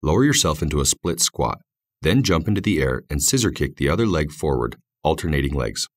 Lower yourself into a split squat, then jump into the air and scissor kick the other leg forward, alternating legs.